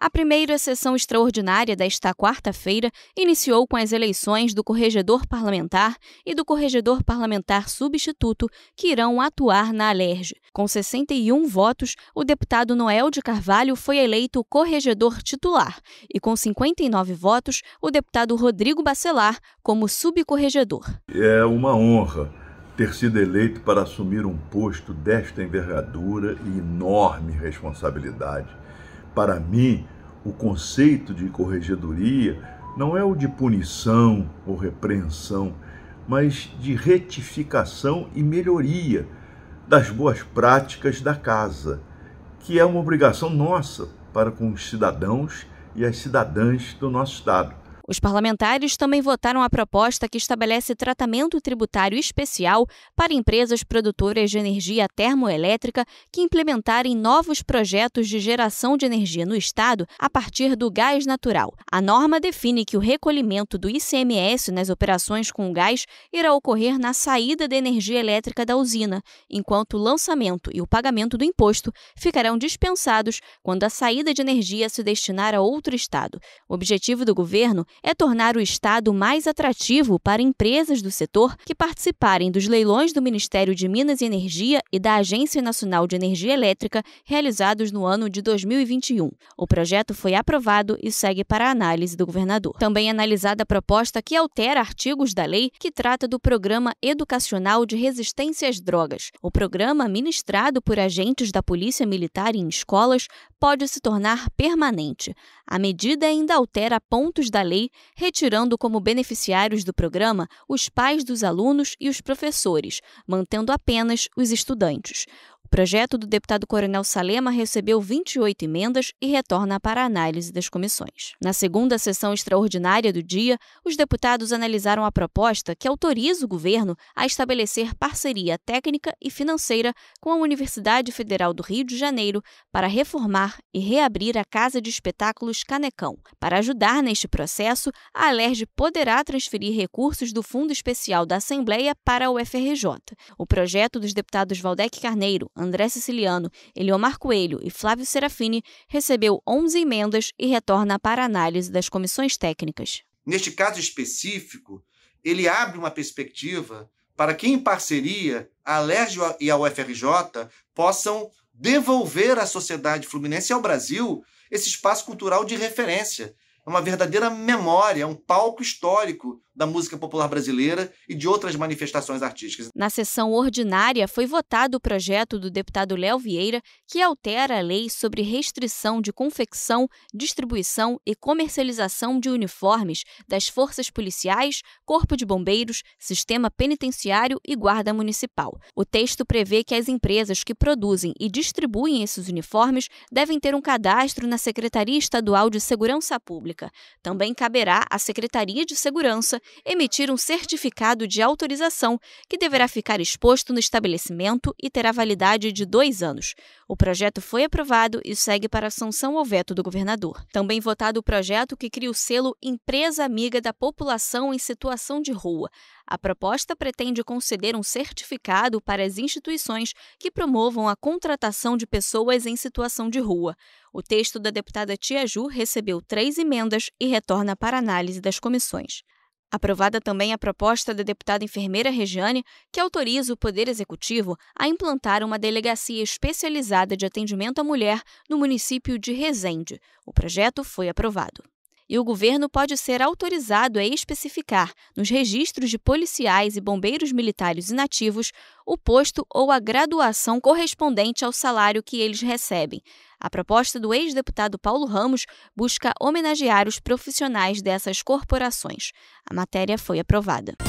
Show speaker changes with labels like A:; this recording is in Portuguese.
A: A primeira sessão extraordinária desta quarta-feira iniciou com as eleições do corregedor parlamentar e do corregedor parlamentar substituto, que irão atuar na Alerj. Com 61 votos, o deputado Noel de Carvalho foi eleito corregedor titular e, com 59 votos, o deputado Rodrigo Bacelar como subcorregedor.
B: É uma honra ter sido eleito para assumir um posto desta envergadura e enorme responsabilidade para mim, o conceito de corregedoria não é o de punição ou repreensão, mas de retificação e melhoria das boas práticas da casa, que é uma obrigação nossa para com os cidadãos e as cidadãs do nosso Estado.
A: Os parlamentares também votaram a proposta que estabelece tratamento tributário especial para empresas produtoras de energia termoelétrica que implementarem novos projetos de geração de energia no Estado a partir do gás natural. A norma define que o recolhimento do ICMS nas operações com gás irá ocorrer na saída da energia elétrica da usina, enquanto o lançamento e o pagamento do imposto ficarão dispensados quando a saída de energia se destinar a outro Estado. O objetivo do governo é tornar o Estado mais atrativo para empresas do setor que participarem dos leilões do Ministério de Minas e Energia e da Agência Nacional de Energia Elétrica realizados no ano de 2021. O projeto foi aprovado e segue para a análise do governador. Também é analisada a proposta que altera artigos da lei que trata do Programa Educacional de Resistência às Drogas. O programa, ministrado por agentes da Polícia Militar em escolas, pode se tornar permanente. A medida ainda altera pontos da lei retirando como beneficiários do programa os pais dos alunos e os professores, mantendo apenas os estudantes. O projeto do deputado Coronel Salema recebeu 28 emendas e retorna para análise das comissões. Na segunda sessão extraordinária do dia, os deputados analisaram a proposta que autoriza o governo a estabelecer parceria técnica e financeira com a Universidade Federal do Rio de Janeiro para reformar e reabrir a Casa de Espetáculos Canecão. Para ajudar neste processo, a Alerj poderá transferir recursos do Fundo Especial da Assembleia para a UFRJ. O projeto dos deputados Valdec Carneiro, André Siciliano, Eliomar Coelho e Flávio Serafini, recebeu 11 emendas e retorna para análise das comissões técnicas. Neste caso específico, ele abre uma perspectiva para que, em parceria, a LERJ e a UFRJ possam devolver à sociedade fluminense e ao Brasil esse espaço cultural de referência. É uma verdadeira memória, um palco histórico da música popular brasileira e de outras manifestações artísticas. Na sessão ordinária, foi votado o projeto do deputado Léo Vieira, que altera a lei sobre restrição de confecção, distribuição e comercialização de uniformes das forças policiais, corpo de bombeiros, sistema penitenciário e guarda municipal. O texto prevê que as empresas que produzem e distribuem esses uniformes devem ter um cadastro na Secretaria Estadual de Segurança Pública. Também caberá à Secretaria de Segurança emitir um certificado de autorização que deverá ficar exposto no estabelecimento e terá validade de dois anos. O projeto foi aprovado e segue para a sanção ao veto do governador. Também votado o projeto que cria o selo Empresa Amiga da População em Situação de Rua. A proposta pretende conceder um certificado para as instituições que promovam a contratação de pessoas em situação de rua. O texto da deputada Tia Ju recebeu três emendas e retorna para análise das comissões. Aprovada também a proposta da deputada enfermeira Regiane, que autoriza o Poder Executivo a implantar uma delegacia especializada de atendimento à mulher no município de Resende. O projeto foi aprovado e o governo pode ser autorizado a especificar nos registros de policiais e bombeiros militares inativos o posto ou a graduação correspondente ao salário que eles recebem. A proposta do ex-deputado Paulo Ramos busca homenagear os profissionais dessas corporações. A matéria foi aprovada.